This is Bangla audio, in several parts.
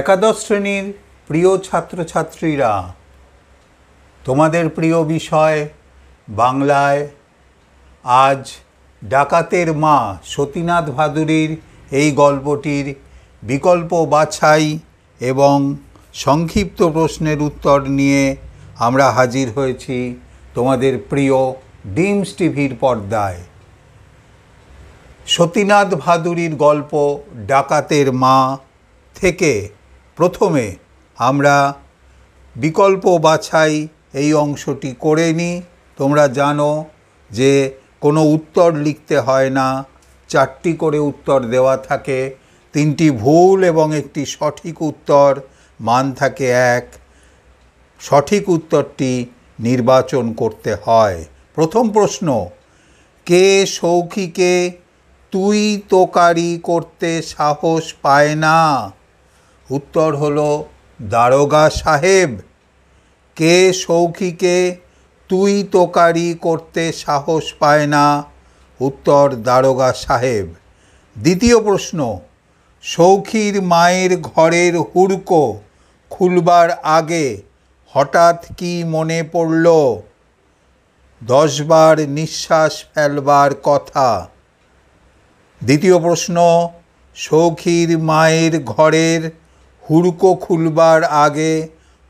একাদশ শ্রেণীর প্রিয় ছাত্রছাত্রীরা তোমাদের প্রিয় বিষয় বাংলায় আজ ডাকাতের মা সতীনাথ ভাদুরীর এই গল্পটির বিকল্প বাছাই এবং সংক্ষিপ্ত প্রশ্নের উত্তর নিয়ে আমরা হাজির হয়েছি তোমাদের প্রিয় ডিমস টিভির পর্দায় সতীনাথ ভাদুরীর গল্প ডাকাতের মা থেকে প্রথমে আমরা বিকল্প বাছাই এই অংশটি করে নিই তোমরা জানো যে কোনো উত্তর লিখতে হয় না চারটি করে উত্তর দেওয়া থাকে তিনটি ভুল এবং একটি সঠিক উত্তর মান থাকে এক সঠিক উত্তরটি নির্বাচন করতে হয় প্রথম প্রশ্ন কে সৌখিকে তুই তোকারি করতে সাহস পায় না উত্তর হল দারোগা সাহেব কে সৌখিকে তুই তোকারি করতে সাহস পায় না উত্তর দারোগা সাহেব দ্বিতীয় প্রশ্ন সৌখীর মায়ের ঘরের হুড়কো খুলবার আগে হঠাৎ কি মনে পড়ল দশবার নিঃশ্বাস ফেলবার কথা দ্বিতীয় প্রশ্ন সৌখীর মায়ের ঘরের হুড়কো খুলবার আগে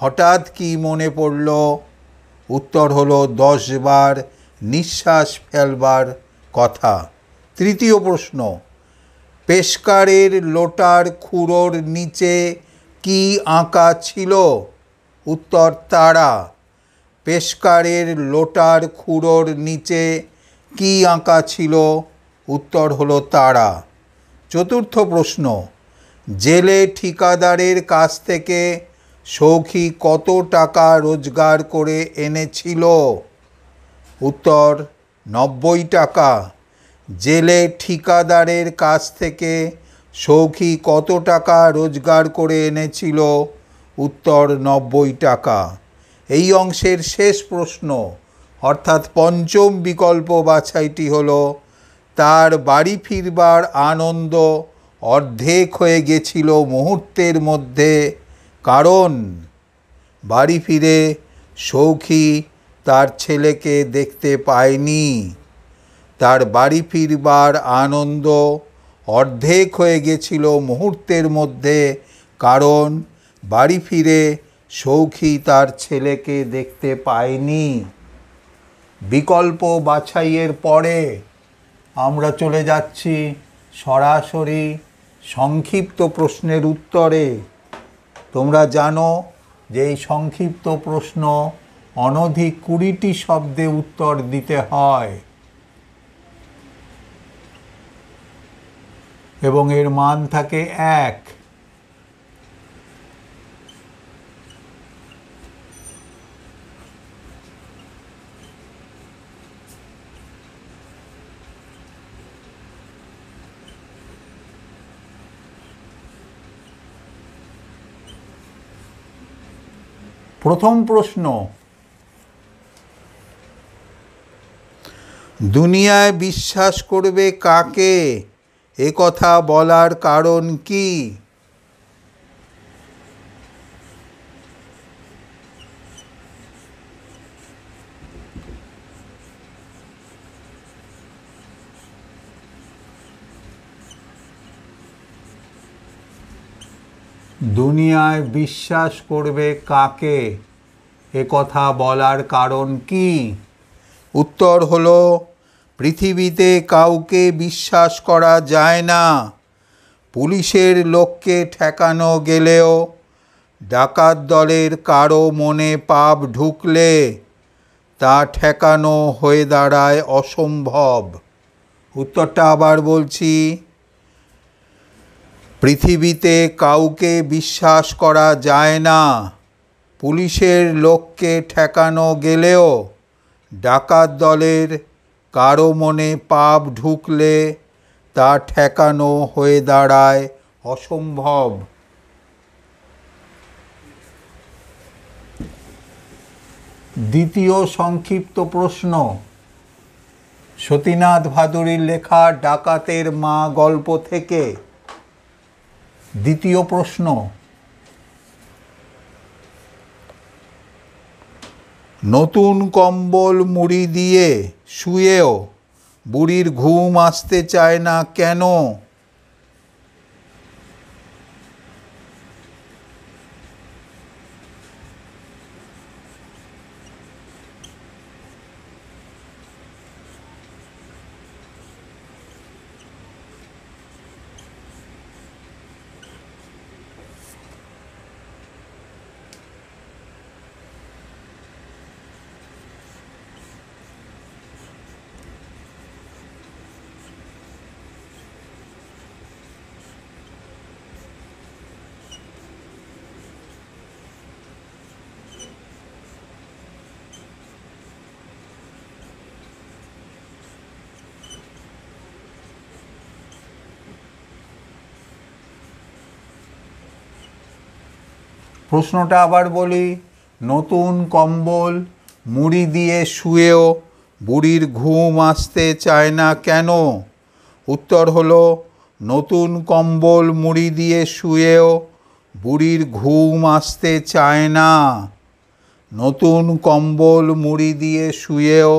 হঠাৎ কি মনে পড়ল উত্তর হলো দশবার নিঃশ্বাস ফেলবার কথা তৃতীয় প্রশ্ন পেশকারের লোটার খুঁড়োর নিচে কি আঁকা ছিল উত্তর তারা পেশকারের লোটার খুঁড়োর নিচে কি আঁকা ছিল উত্তর হলো তারা চতুর্থ প্রশ্ন জেলে ঠিকাদারের কাছ থেকে সৌখী কত টাকা রোজগার করে এনেছিল উত্তর নব্বই টাকা জেলে ঠিকাদারের কাছ থেকে সৌখী কত টাকা রোজগার করে এনেছিল উত্তর নব্বই টাকা এই অংশের শেষ প্রশ্ন অর্থাৎ পঞ্চম বিকল্প বাছাইটি হল তার বাড়ি ফিরবার আনন্দ অর্ধেক হয়ে গেছিল মুহূর্তের মধ্যে কারণ বাড়ি ফিরে সৌখী তার ছেলেকে দেখতে পায়নি তার বাড়ি ফিরবার আনন্দ অর্ধেক হয়ে গেছিল মুহূর্তের মধ্যে কারণ বাড়ি ফিরে সৌখী তার ছেলেকে দেখতে পায়নি বিকল্প বাছাইয়ের পরে আমরা চলে যাচ্ছি সরাসরি সংক্ষিপ্ত প্রশ্নের উত্তরে তোমরা জানো যে এই সংক্ষিপ্ত প্রশ্ন অনধিক কুড়িটি শব্দে উত্তর দিতে হয় এবং এর মান থাকে এক প্রথম প্রশ্ন দুনিয়ায় বিশ্বাস করবে কাকে এ কথা বলার কারণ কী দুনিয়ায় বিশ্বাস করবে কাকে এ কথা বলার কারণ কি উত্তর হল পৃথিবীতে কাউকে বিশ্বাস করা যায় না পুলিশের লোককে ঠেকানো গেলেও ডাকাত দলের কারো মনে পাপ ঢুকলে তা ঠেকানো হয়ে দাঁড়ায় অসম্ভব উত্তরটা আবার বলছি পৃথিবীতে কাউকে বিশ্বাস করা যায় না পুলিশের লোককে ঠেকানো গেলেও ডাকাত দলের কারো মনে পাপ ঢুকলে তা ঠেকানো হয়ে দাঁড়ায় অসম্ভব দ্বিতীয় সংক্ষিপ্ত প্রশ্ন সতীনাথ ভাদুরীর লেখা ডাকাতের মা গল্প থেকে দ্বিতীয় প্রশ্ন নতুন কম্বল মুড়ি দিয়ে শুয়েও বুড়ির ঘুম আসতে চায় না কেন প্রশ্নটা আবার বলি নতুন কম্বল মুড়ি দিয়ে শুয়েও বুড়ির ঘুম আসতে চায় না কেন উত্তর হলো নতুন কম্বল মুড়ি দিয়ে শুয়েও বুড়ির ঘুম আসতে চায় না নতুন কম্বল মুড়ি দিয়ে শুয়েও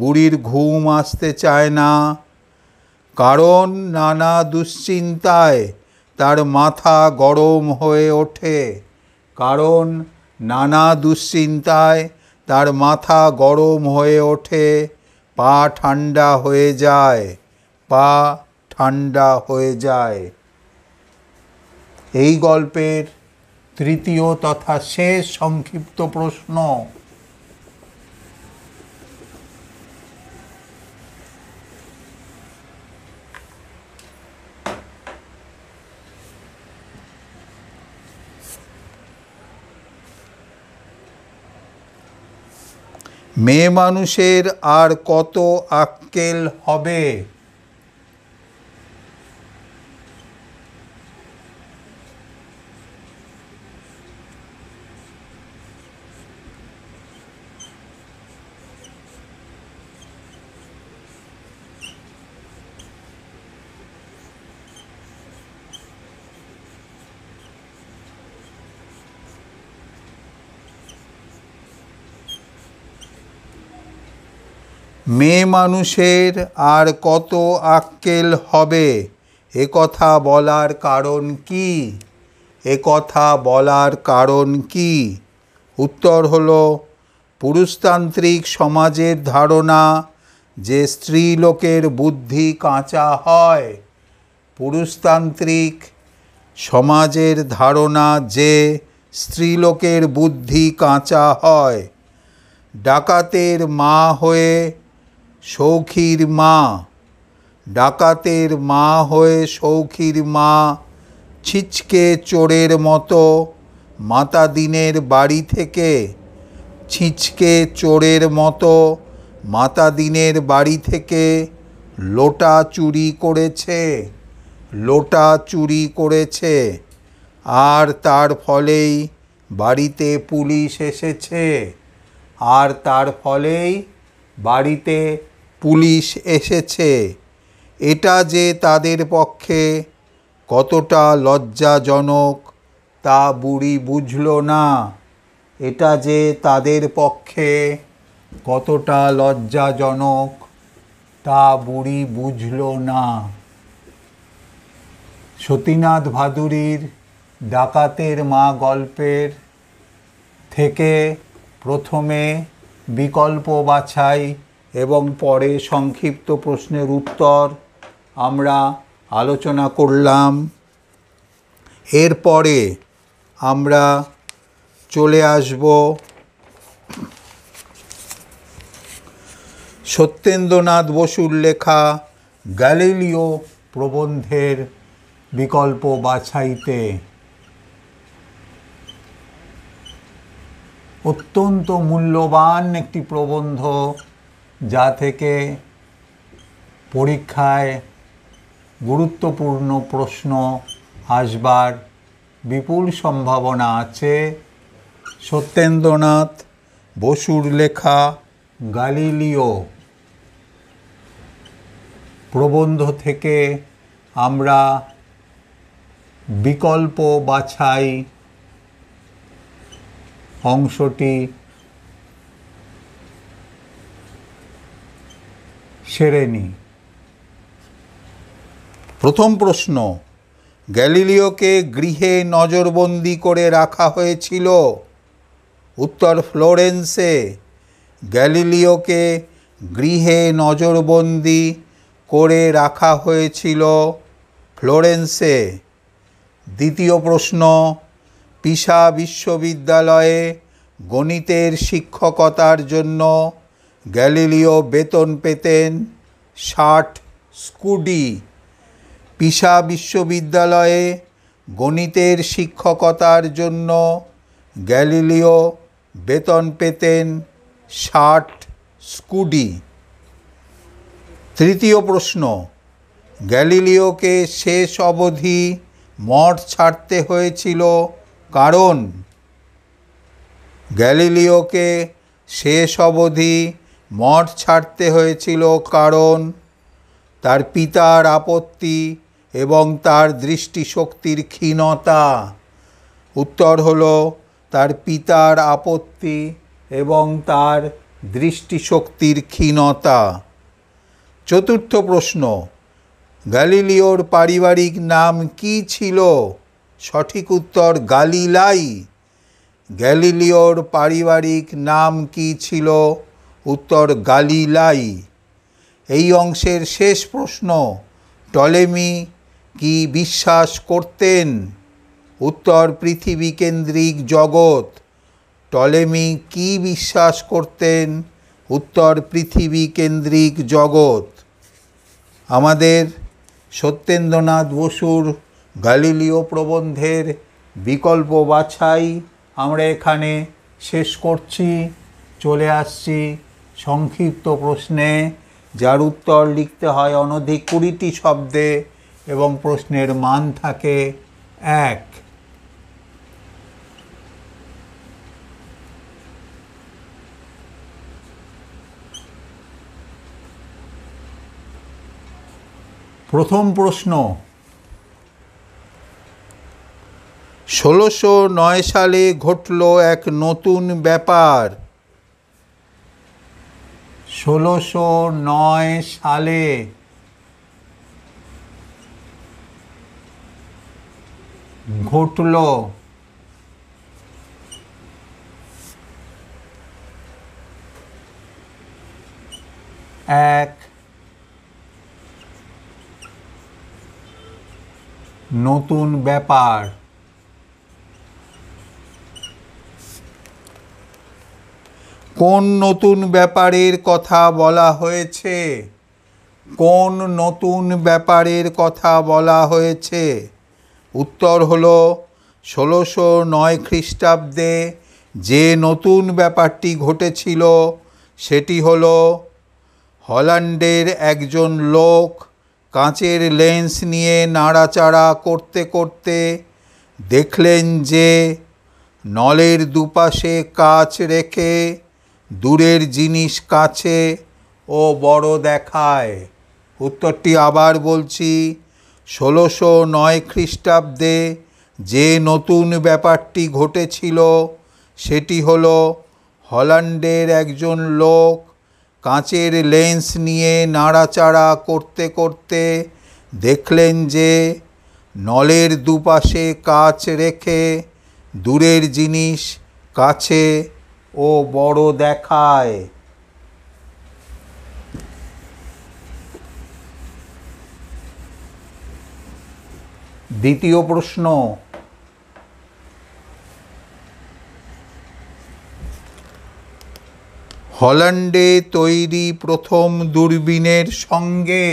বুড়ির ঘুম আসতে চায় না কারণ নানা দুশ্চিন্তায় তার মাথা গরম হয়ে ওঠে কারণ নানা দুশ্চিন্তায় তার মাথা গরম হয়ে ওঠে পা ঠান্ডা হয়ে যায় পা ঠান্ডা হয়ে যায় এই গল্পের তৃতীয় তথা শেষ সংক্ষিপ্ত প্রশ্ন মেয়ে মানুষের আর কত আক্কেল হবে মেয়ে মানুষের আর কত আক্কেল হবে এ কথা বলার কারণ কি এ কথা বলার কারণ কি উত্তর হল পুরুষতান্ত্রিক সমাজের ধারণা যে স্ত্রী লোকের বুদ্ধি কাঁচা হয় পুরুষতান্ত্রিক সমাজের ধারণা যে স্ত্রীলোকের বুদ্ধি কাঁচা হয় ডাকাতের মা হয়ে সৌখীর মা ডাকাতের মা হয়ে সৌখীর মা ছিচকে চোরের মতো মাতা দিনের বাড়ি থেকে ছিঁচকে চোরের মতো মাতা দিনের বাড়ি থেকে লোটা চুরি করেছে লোটা চুরি করেছে আর তার ফলেই বাড়িতে পুলিশ এসেছে আর তার ফলেই বাড়িতে পুলিশ এসেছে এটা যে তাদের পক্ষে কতটা লজ্জাজনক তা বুড়ি বুঝল না এটা যে তাদের পক্ষে কতটা লজ্জাজনক তা বুড়ি বুঝল না সতীনাথ ভাদুরীর ডাকাতের মা গল্পের থেকে প্রথমে বিকল্প বাছাই এবং পরে সংক্ষিপ্ত প্রশ্নের উত্তর আমরা আলোচনা করলাম এরপরে আমরা চলে আসব সত্যেন্দ্রনাথ বসুর লেখা গ্যালিলিও প্রবন্ধের বিকল্প বাছাইতে অত্যন্ত মূল্যবান একটি প্রবন্ধ যা থেকে পরীক্ষায় গুরুত্বপূর্ণ প্রশ্ন আসবার বিপুল সম্ভাবনা আছে সত্যেন্দ্রনাথ বসুর লেখা গালিলিও প্রবন্ধ থেকে আমরা বিকল্প বাছাই অংশটি সেরেনি প্রথম প্রশ্ন গ্যালিলিওকে গৃহে নজরবন্দি করে রাখা হয়েছিল উত্তর ফ্লোরেন্সে গ্যালিলিওকে গৃহে নজরবন্দি করে রাখা হয়েছিল ফ্লোরেন্সে দ্বিতীয় প্রশ্ন পিসা বিশ্ববিদ্যালয়ে গণিতের শিক্ষকতার জন্য গ্যালিলিও বেতন পেতেন ষাট স্কুডি পিসা বিশ্ববিদ্যালয়ে গণিতের শিক্ষকতার জন্য গ্যালিলিও বেতন পেতেন ষাট স্কুডি তৃতীয় প্রশ্ন গ্যালিলিওকে শেষ অবধি মঠ ছাড়তে হয়েছিল কারণ গ্যালিলিওকে শেষ অবধি মঠ ছাড়তে হয়েছিল কারণ তার পিতার আপত্তি এবং তার দৃষ্টিশক্তির ক্ষীণতা উত্তর হল তার পিতার আপত্তি এবং তার দৃষ্টিশক্তির ক্ষীণতা চতুর্থ প্রশ্ন গ্যালিলিওর পারিবারিক নাম কি ছিল সঠিক উত্তর গালিলাই গ্যালিলিওর পারিবারিক নাম কি ছিল উত্তর গালিলাই এই অংশের শেষ প্রশ্ন টলেমি কি বিশ্বাস করতেন উত্তর পৃথিবী কেন্দ্রিক জগৎ টলেমি কি বিশ্বাস করতেন উত্তর পৃথিবী কেন্দ্রিক জগৎ আমাদের সত্যেন্দ্রনাথ বসুর গালিলীয় প্রবন্ধের বিকল্প বাছাই আমরা এখানে শেষ করছি চলে আসছি সংক্ষিপ্ত প্রশ্নে যার উত্তর লিখতে হয় অনধিক কুড়িটি শব্দে এবং প্রশ্নের মান থাকে এক প্রথম প্রশ্ন ষোলোশো নয় সালে ঘটল এক নতুন ব্যাপার ষোলোশো নয় সালে ঘটল এক নতুন ব্যাপার কোন নতুন ব্যাপারের কথা বলা হয়েছে কোন নতুন ব্যাপারের কথা বলা হয়েছে উত্তর হল ষোলোশো নয় খ্রিস্টাব্দে যে নতুন ব্যাপারটি ঘটেছিল সেটি হল হল্যান্ডের একজন লোক কাঁচের লেন্স নিয়ে নাড়াচাড়া করতে করতে দেখলেন যে নলের দুপাশে কাচ রেখে দূরের জিনিস কাছে ও বড় দেখায় উত্তরটি আবার বলছি ষোলোশো নয় খ্রিস্টাব্দে যে নতুন ব্যাপারটি ঘটেছিল সেটি হল হল্যান্ডের একজন লোক কাঁচের লেন্স নিয়ে নাড়াচাড়া করতে করতে দেখলেন যে নলের দুপাশে কাচ রেখে দূরের জিনিস কাছে ও বড় দেখায় দ্বিতীয় প্রশ্ন হল্যান্ডে তৈরি প্রথম দূরবীনের সঙ্গে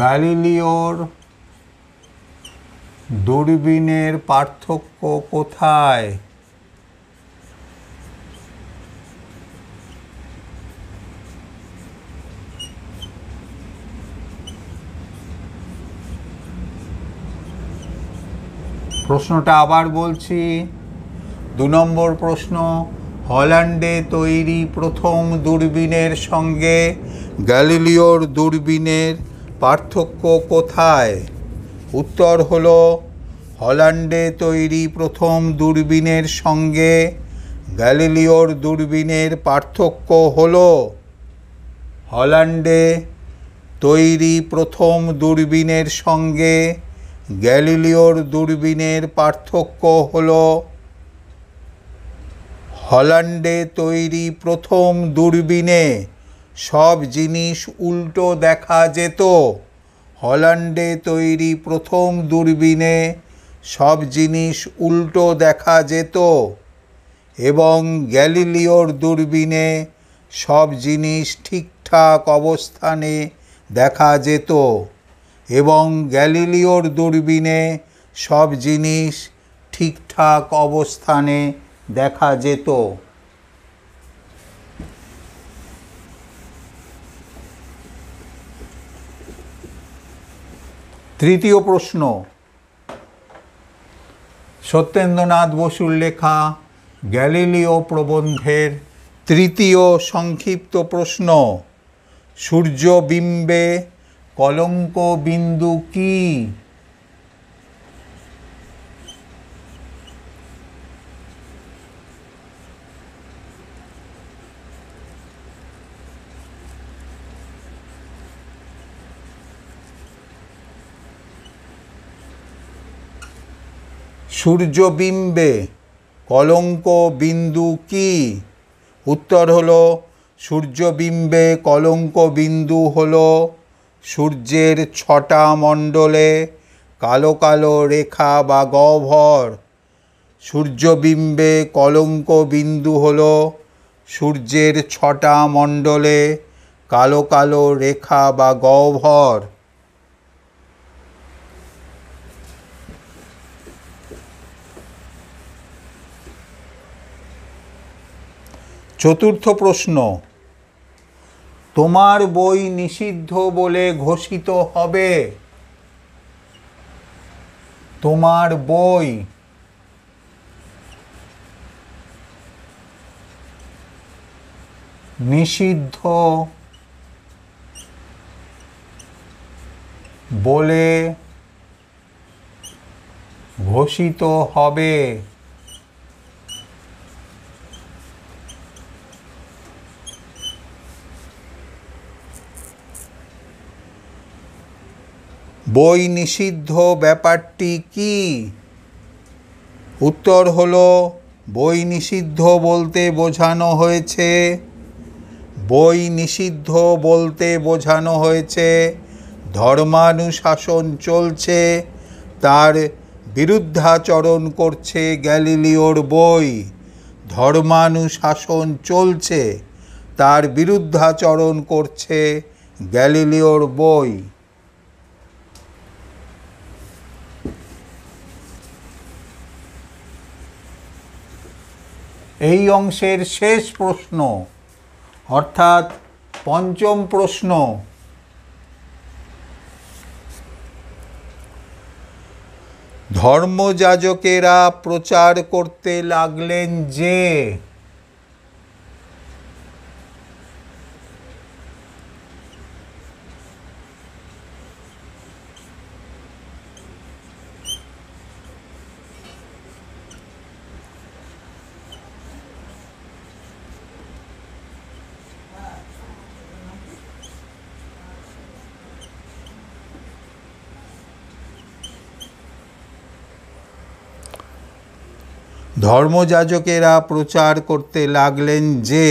গ্যালিলিওর দূরবীনের পার্থক্য কোথায় প্রশ্নটা আবার বলছি দু নম্বর প্রশ্ন হল্যান্ডে তৈরি প্রথম দূরবীনের সঙ্গে গ্যালিলিওর দূরবীনের পার্থক্য কোথায় উত্তর হল হল্যান্ডে তৈরি প্রথম দূরবীনের সঙ্গে গ্যালিলিওর দূরবীনের পার্থক্য হল হল্যান্ডে তৈরি প্রথম দূরবীনের সঙ্গে গ্যালিলিওর দূরবীনের পার্থক্য হল হল্যান্ডে তৈরি প্রথম দূরবীনে সব জিনিস উল্টো দেখা যেত হল্যান্ডে তৈরি প্রথম দূরবীনে সব জিনিস উল্টো দেখা যেত এবং গ্যালিলিওর দূরবীনে সব জিনিস ঠিকঠাক অবস্থানে দেখা যেত এবং গ্যালিলিওর দূরবীনে সব জিনিস ঠিকঠাক অবস্থানে দেখা যেত তৃতীয় প্রশ্ন সত্যেন্দ্রনাথ বসুর লেখা গ্যালিলিও প্রবন্ধের তৃতীয় সংক্ষিপ্ত প্রশ্ন সূর্যবিম্বে কলঙ্ক বিন্দু কী সূর্যবিম্বে কলঙ্ক বিন্দু কি উত্তর হলো সূর্যবিম্বে কলঙ্ক বিন্দু হলো সূর্যের ছটা মণ্ডলে কালো কালো রেখা বা গহ্বর সূর্যবিম্বে কলঙ্ক বিন্দু হল সূর্যের ছটা মণ্ডলে কালো কালো রেখা বা গহ্বর চতুর্থ প্রশ্ন তোমার বই নিষিদ্ধ বলে ঘোষিত হবে তোমার বই নিষিদ্ধ বলে ঘোষিত হবে বই নিষিদ্ধ ব্যাপারটি কি উত্তর হল বই নিষিদ্ধ বলতে বোঝানো হয়েছে বই নিষিদ্ধ বলতে বোঝানো হয়েছে ধর্মানুশাসন চলছে তার বিরুদ্ধাচরণ করছে গ্যালিলিওর বই ধর্মানুশাসন চলছে তার বিরুদ্ধাচরণ করছে গ্যালিলিওর বই এই অংশের শেষ প্রশ্ন অর্থাৎ পঞ্চম প্রশ্ন ধর্মযাজকেরা প্রচার করতে লাগলেন যে ধর্মযাজকেরা প্রচার করতে লাগলেন যে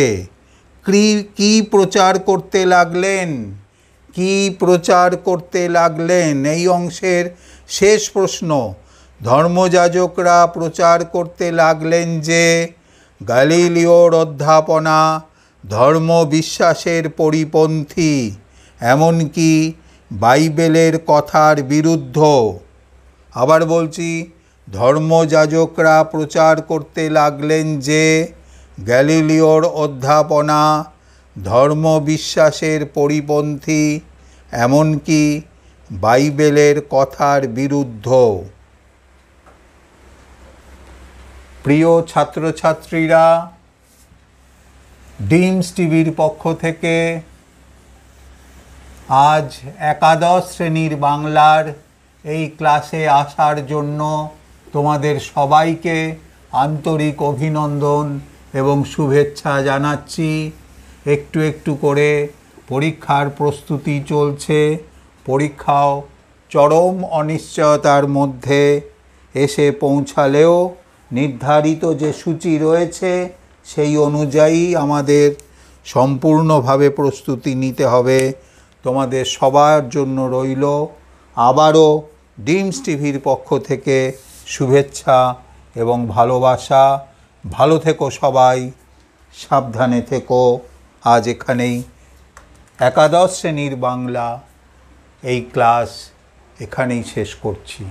কি প্রচার করতে লাগলেন কি প্রচার করতে লাগলেন এই অংশের শেষ প্রশ্ন ধর্মযাজকরা প্রচার করতে লাগলেন যে গালিলিওর অধ্যাপনা ধর্মবিশ্বাসের পরিপন্থী এমনকি বাইবেলের কথার বিরুদ্ধ আবার বলছি ধর্মযাজকরা প্রচার করতে লাগলেন যে গ্যালিলিওর অধ্যাপনা ধর্মবিশ্বাসের পরিপন্থী এমনকি বাইবেলের কথার বিরুদ্ধ প্রিয় ছাত্রছাত্রীরা ডিমস টিভির পক্ষ থেকে আজ একাদশ শ্রেণীর বাংলার এই ক্লাসে আসার জন্য তোমাদের সবাইকে আন্তরিক অভিনন্দন এবং শুভেচ্ছা জানাচ্ছি একটু একটু করে পরীক্ষার প্রস্তুতি চলছে পরীক্ষাও চরম অনিশ্চয়তার মধ্যে এসে পৌঁছালেও নির্ধারিত যে সূচি রয়েছে সেই অনুযায়ী আমাদের সম্পূর্ণভাবে প্রস্তুতি নিতে হবে তোমাদের সবার জন্য রইল আবারও ডিমস টিভির পক্ষ থেকে শুভেচ্ছা এবং ভালোবাসা ভালো থেকো সবাই সাবধানে থেকো আজ এখানেই একাদশ শ্রেণীর বাংলা এই ক্লাস এখানেই শেষ করছি